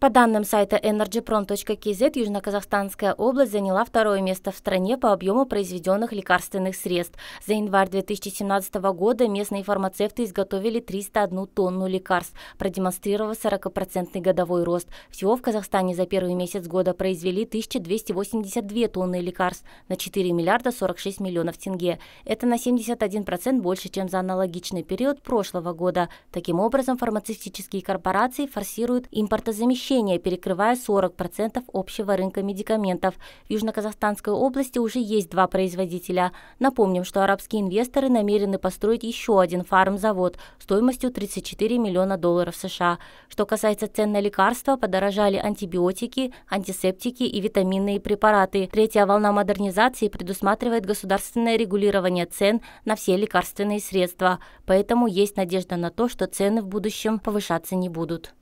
По данным сайта energyprom.kz, Южно-Казахстанская область заняла второе место в стране по объему произведенных лекарственных средств. За январь 2017 года местные фармацевты изготовили 301 тонну лекарств, продемонстрировав 40% годовой рост. Всего в Казахстане за первый месяц года произвели 1282 тонны лекарств на 4 миллиарда 46 миллионов тенге. Это на 71% больше, чем за аналогичный период прошлого года. Таким образом, фармацевтические корпорации форсируют импортозамещение возмещения, перекрывая 40% общего рынка медикаментов. В Южно-Казахстанской области уже есть два производителя. Напомним, что арабские инвесторы намерены построить еще один фармзавод стоимостью 34 миллиона долларов США. Что касается цен на лекарства, подорожали антибиотики, антисептики и витаминные препараты. Третья волна модернизации предусматривает государственное регулирование цен на все лекарственные средства. Поэтому есть надежда на то, что цены в будущем повышаться не будут.